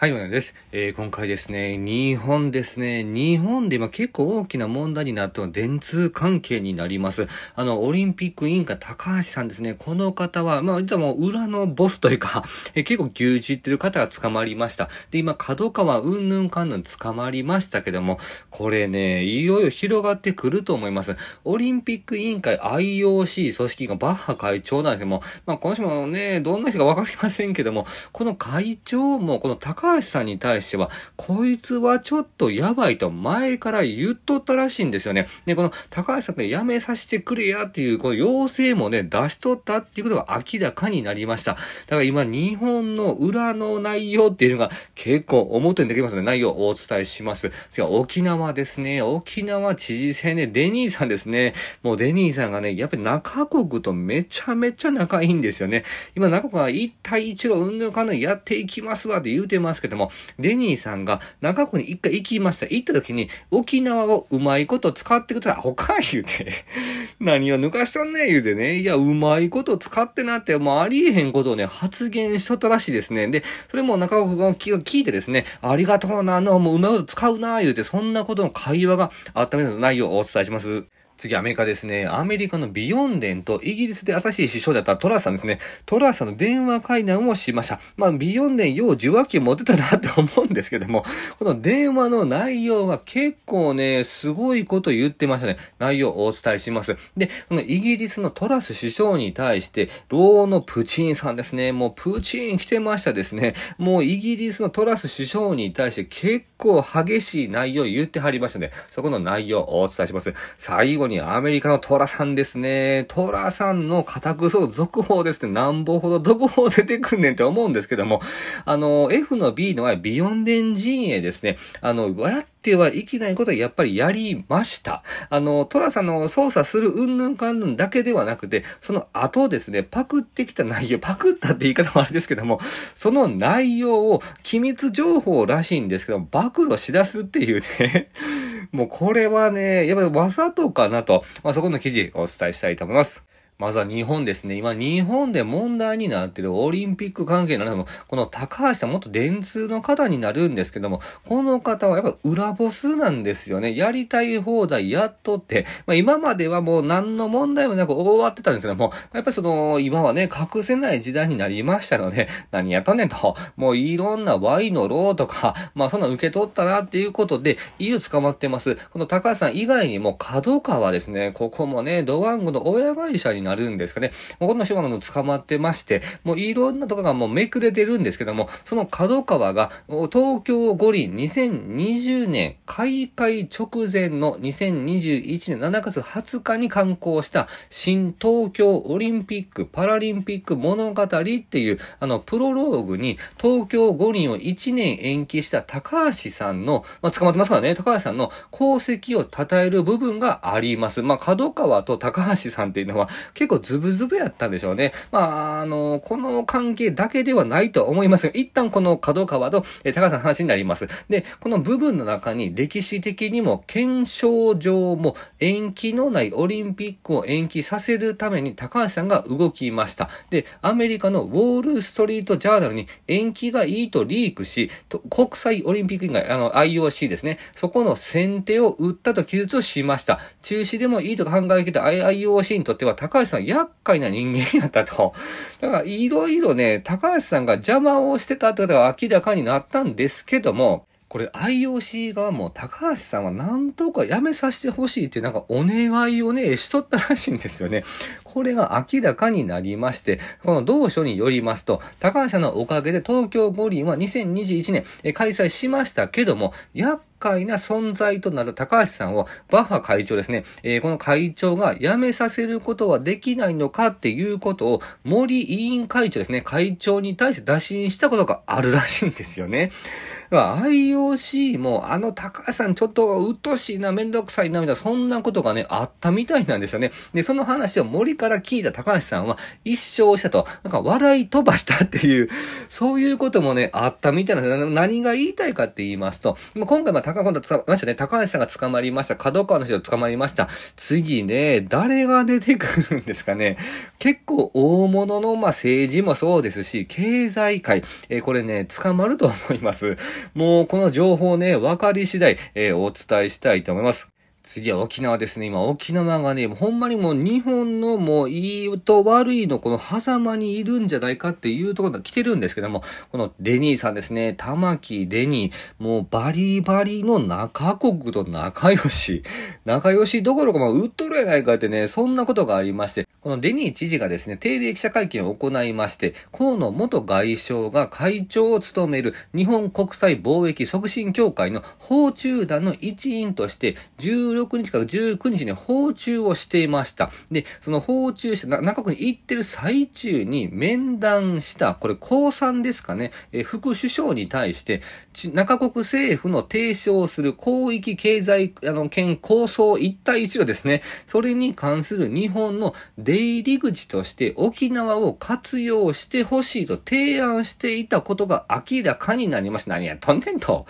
はい、おはざいです。えー、今回ですね、日本ですね、日本で今結構大きな問題になっての電通関係になります。あの、オリンピック委員会高橋さんですね、この方は、まあ、実はもう裏のボスというか、えー、結構牛耳ってる方が捕まりました。で、今、角川うんぬんかんぬん捕まりましたけども、これね、いよいよ広がってくると思います。オリンピック委員会 IOC 組織がバッハ会長なんですけども、まあ、この人もね、どんな人かわかりませんけども、この会長も、この高橋高橋さんに対しては、こいつはちょっとやばいと前から言っとったらしいんですよね。で、この高橋さんとやめさせてくれやっていう、この要請もね、出しとったっていうことが明らかになりました。だから今、日本の裏の内容っていうのが結構表に出きますの、ね、で、内容をお伝えします。次は沖縄ですね。沖縄知事選ね、デニーさんですね。もうデニーさんがね、やっぱり中国とめちゃめちゃ仲いいんですよね。今、中国が一対一路、うんぬかんやっていきますわって言うてますますけども、デニーさんが中国に一回行きました。行った時に、沖縄をうまいこと使ってください。他言うて、何を抜かしとんねん言うてね、いや、うまいこと使ってなって、もうありえへんことをね、発言しとったらしいですね。で、それも中国語を聞いてですね、ありがとうな、の、もううまいこと使うな、言うて、そんなことの会話があったみたいな内容をお伝えします。次、アメリカですね。アメリカのビヨンデンとイギリスで新しい首相だったトラスさんですね。トラスさんの電話会談をしました。まあ、ビヨンデン、よう受話器持ってたなって思うんですけども、この電話の内容が結構ね、すごいこと言ってましたね。内容をお伝えします。で、このイギリスのトラス首相に対して、老のプチンさんですね。もうプチン来てましたですね。もうイギリスのトラス首相に対して結構激しい内容言ってはりましたね。そこの内容をお伝えします。最後にアメリカのトラさんですね。トラさんの家宅捜続報ですっなんぼほど続報出てくんねんって思うんですけども、あの、F の B の I、ビヨンデン陣営ですね。あの、やってはいけないことはやっぱりやりました。あの、トラさんの操作するうんぬんかんぬんだけではなくて、その後ですね、パクってきた内容、パクったって言い方もあれですけども、その内容を機密情報らしいんですけど暴露しだすっていうねもうこれはね、やっぱりざとかなと、まあ、そこの記事お伝えしたいと思います。まずは日本ですね。今、日本で問題になってるオリンピック関係なども、この高橋さん、もっと電通の方になるんですけども、この方はやっぱ裏ボスなんですよね。やりたい放題やっとって、まあ、今まではもう何の問題もなく終わってたんですけども、やっぱりその、今はね、隠せない時代になりましたので、何やったねんと、もういろんな Y のローとか、まあそんな受け取ったなっていうことで、EU 捕まってます。この高橋さん以外にも、角川ですね、ここもね、ドワンゴの親会社にななるんですかね。もうこんな人がもう捕まってまして、もういろんなとこがもうめくれてるんですけども、その角川が、東京五輪2020年開会直前の2021年7月20日に刊行した新東京オリンピック・パラリンピック物語っていう、あの、プロローグに東京五輪を1年延期した高橋さんの、まあ、捕まってますからね、高橋さんの功績を称える部分があります。まあ、角川と高橋さんっていうのは結構ズブズブやったんでしょうね。まあ、あの、この関係だけではないとは思いますが、一旦この角川と、えー、高橋さんの話になります。で、この部分の中に歴史的にも検証上も延期のないオリンピックを延期させるために高橋さんが動きました。で、アメリカのウォール・ストリート・ジャーナルに延期がいいとリークし、国際オリンピック委員会、あの、IOC ですね。そこの先手を打ったと記述をしました。中止でもいいと考えていた IOC にとっては高橋高橋さん厄介な人間やったと。だからいろいろね、高橋さんが邪魔をしてたってことが明らかになったんですけども、これ IOC 側も高橋さんはなんとかやめさせてほしいっていうなんかお願いをね、しとったらしいんですよね。これが明らかになりまして、この同書によりますと、高橋さんのおかげで東京五輪は2021年開催しましたけども、快な存在となった高橋さんを、バッハ会長ですね、えー、この会長が辞めさせることはできないのかっていうことを、森委員会長ですね、会長に対して打診したことがあるらしいんですよね。IOC も、あの高橋さんちょっと鬱陶しいな、めんどくさいな、みたいな、そんなことがね、あったみたいなんですよね。で、その話を森から聞いた高橋さんは、一生したと、なんか笑い飛ばしたっていう、そういうこともね、あったみたいなんですよ。何が言いたいかって言いますと、今回ま高本捕まりましたね。高橋さんが捕まりました。角川の人捕まりました。次ね、誰が出てくるんですかね。結構大物の、まあ、政治もそうですし、経済界、えー、これね、捕まると思います。もう、この情報ね、分かり次第、えー、お伝えしたいと思います。次は沖縄ですね。今、沖縄がね、ほんまにもう日本のもういいと悪いのこの狭間にいるんじゃないかっていうところが来てるんですけども、このデニーさんですね、玉木デニー、もうバリバリの中国と仲良し、仲良しどころかもう売っとるやないかってね、そんなことがありまして、このデニー知事がですね、定例記者会見を行いまして、河野元外相が会長を務める日本国際貿易促進協会の訪中団の一員として、16 16日から19日に訪中をしていました。で、その訪中して、中国に行ってる最中に面談した、これ高参ですかね、えー、副首相に対して、中国政府の提唱する広域経済、あの、県構想一帯一路ですね。それに関する日本の出入り口として沖縄を活用してほしいと提案していたことが明らかになりました。何やとんねんと。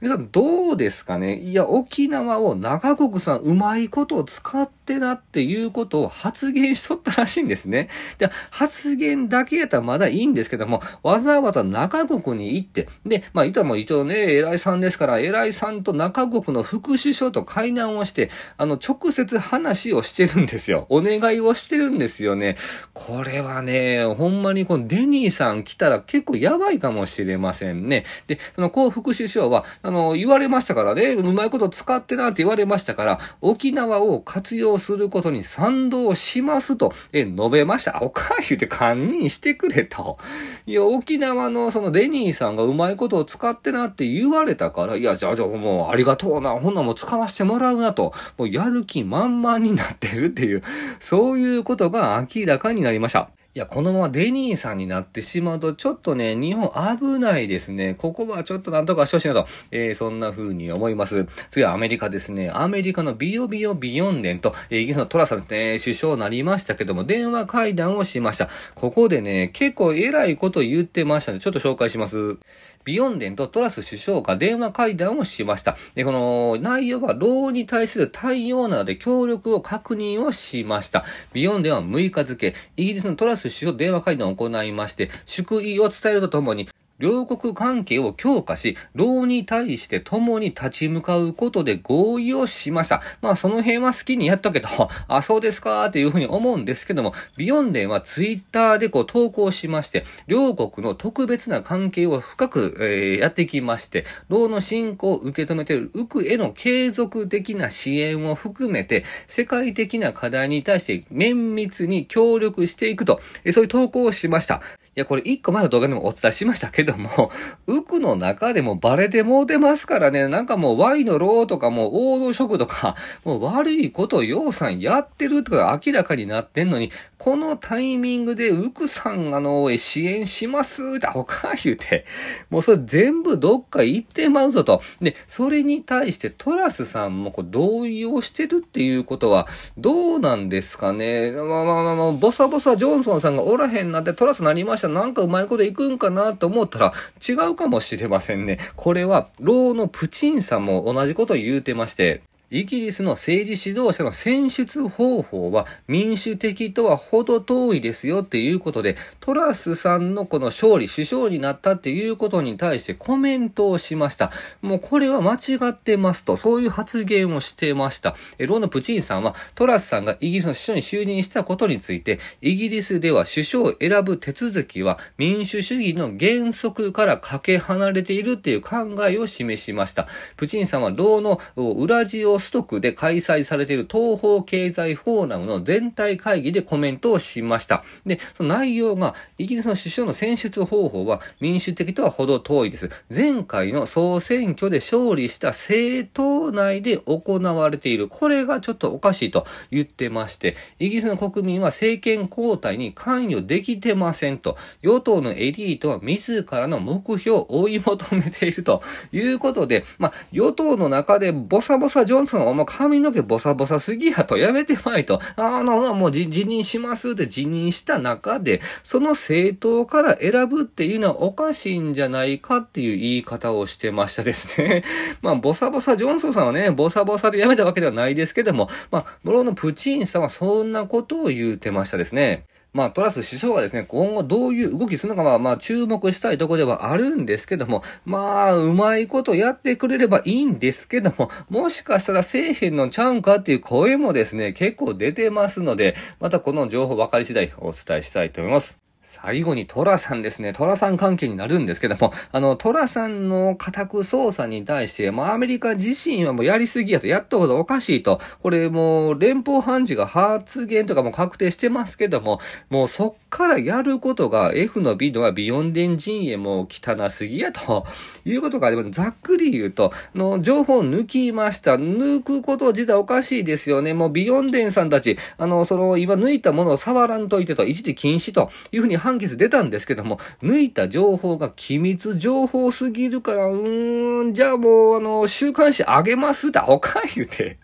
皆さんどうですかねいや、沖縄を長く国さんうまいことを使ってなっていうことを発言しとったらしいんですね。で、発言だけやったらまだいいんですけども、わざわざ中国に行って、で、まあ言ったらもう一応ね、偉いさんですから、偉いさんと中国の副首相と会談をして、あの、直接話をしてるんですよ。お願いをしてるんですよね。これはね、ほんまにこのデニーさん来たら結構やばいかもしれませんね。で、その、こう副首相は、あの、言われましたからね、うまいこと使ってなって言われましたしたから、沖縄を活用することに賛同しますと、え、述べました。おかしいって堪忍してくれと。いや、沖縄のそのデニーさんがうまいことを使ってなって言われたから、いや、じゃあ、じゃあもうありがとうな、ほんなもう使わせてもらうなと、もうやる気満々になってるっていう、そういうことが明らかになりました。いや、このままデニーさんになってしまうと、ちょっとね、日本危ないですね。ここはちょっとなんとかしてほしいなと、えー、そんな風に思います。次はアメリカですね。アメリカのビヨビヨビヨンデンと、えー、イギリスのトラさんですね、首相になりましたけども、電話会談をしました。ここでね、結構偉いこと言ってましたん、ね、で、ちょっと紹介します。ビヨンデンとトラス首相が電話会談をしました。で、この内容は老に対する対応などで協力を確認をしました。ビヨンデンは6日付、イギリスのトラス首相電話会談を行いまして、祝意を伝えるとともに、両国関係を強化し、老に対して共に立ち向かうことで合意をしました。まあその辺は好きにやったけど、あ、そうですかーっていうふうに思うんですけども、ビヨンデンはツイッターでこう投稿しまして、両国の特別な関係を深く、えー、やってきまして、老の進行を受け止めているウクへの継続的な支援を含めて、世界的な課題に対して綿密に協力していくと、そういう投稿をしました。や、これ一個前の動画でもお伝えしましたけども、ウ クの中でもバレてもうてますからね、なんかもう Y のローとかもう王道職とか、もう悪いことをうさんやってるとか明らかになってんのに、このタイミングでウクさんあの、支援しますってほか言うて、もうそれ全部どっか行ってまうぞと。で、それに対してトラスさんもこう同意をしてるっていうことは、どうなんですかね。まあまあまあまあ、ボサボサジョンソンさんがおらへんなんてトラスなりましたしたなんかうまいこといくんかなと思ったら違うかもしれませんね。これは、ローのプチンさんも同じことを言うてまして、イギリスの政治指導者の選出方法は民主的とは程遠いですよっていうことで、トラスさんのこの勝利、首相になったっていうことに対してコメントをしました。もうこれは間違ってますと、そういう発言をしてました。え、ローナ・プチンさんは、トラスさんがイギリスの首相に就任したことについて、イギリスでは首相を選ぶ手続きは民主主義の原則からかけ離れているっていう考えを示しました。プチンさんは、ローの裏地をストクで開催されている東方経済フォーラムの全体会議でコメントをしました。で、その内容が、イギリスの首相の選出方法は民主的とはほど遠いです。前回の総選挙で勝利した政党内で行われている。これがちょっとおかしいと言ってまして、イギリスの国民は政権交代に関与できてませんと、与党のエリートは自らの目標を追い求めているということで、まあ、与党の中でボサボサジョンソンさん、お前髪の毛ボサボサすぎやと、やめてまいと、あの、もう辞任しますって辞任した中で、その政党から選ぶっていうのはおかしいんじゃないかっていう言い方をしてましたですね。まあ、ボサボサ、ジョンソンさんはね、ボサボサで辞めたわけではないですけども、まあ、ブローのプチーンさんはそんなことを言うてましたですね。まあ、トラス首相がですね、今後どういう動きするのか、まあ、まあ、注目したいとこではあるんですけども、まあ、うまいことやってくれればいいんですけども、もしかしたらせえへんのちゃうんかっていう声もですね、結構出てますので、またこの情報分かり次第お伝えしたいと思います。最後にトラさんですね。トラさん関係になるんですけども、あの、トラさんの家宅捜査に対して、まあ、アメリカ自身はもうやりすぎやと、やっとほどおかしいと、これもう連邦判事が発言とかも確定してますけども、もう速からやることが F の B のはビヨンデン陣営も汚すぎやと いうことがあります。ざっくり言うと、の情報を抜きました。抜くこと自体おかしいですよね。もうビヨンデンさんたち、あの、その今抜いたものを触らんといてと、一時禁止というふうに判決出たんですけども、抜いた情報が機密情報すぎるから、うーん、じゃあもう、あの、週刊誌あげますだ、他か言うて。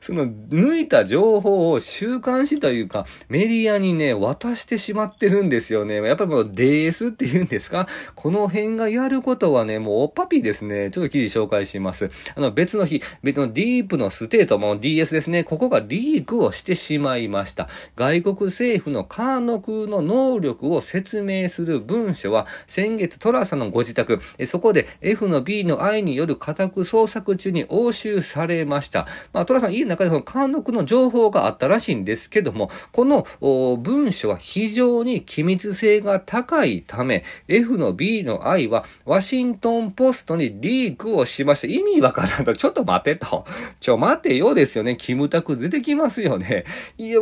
その抜いた情報を週刊誌というか、メディアにね、渡してしまってるんですよね。やっぱりこの DS っていうんですかこの辺がやることはね、もうおっぱぴですね。ちょっと記事紹介します。あの、別の日、別のディープのステートも DS ですね。ここがリークをしてしまいました。外国政府のカーノクの能力を説明する文書は、先月トラさんのご自宅、えそこで F の B の I による家宅捜索中に押収されました。まあ、トラさん、家中でその監督の情報があったらしいんですけども、この文書は非常に機密性が高いため、F の B の I はワシントンポストにリークをしました。意味わからんと、ちょっと待てと。ちょ、待てよですよね。キムタク出てきますよね。いや、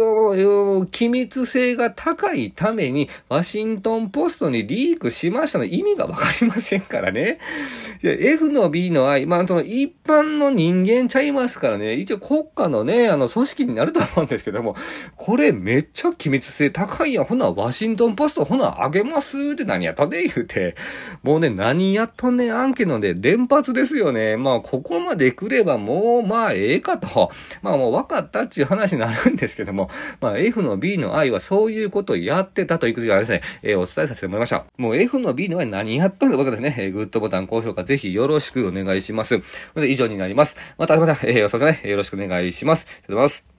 機密性が高いためにワシントンポストにリークしましたの意味がわかりませんからね。F の B の I、まあ、その一般の人間ちゃいますからね。一応国国家のね、あの、組織になると思うんですけども、これめっちゃ機密性高いやん。ほな、ワシントンポスト、ほな、あげますって何やったで言うて。もうね、何やっとんねんア案件ので、ね、連発ですよね。まあ、ここまで来ればもう、まあ、ええかと。まあ、もう分かったっていう話になるんですけども、まあ、F の B の I はそういうことをやってたということがですね、えー、お伝えさせてもらいました。もう F の B の愛何やったんだ僕ですね、えー、グッドボタン、高評価ぜひよろしくお願いします。以上になります。また、また、えー、お疲れ様よろしくお願いします。願いします。ありがとうございます。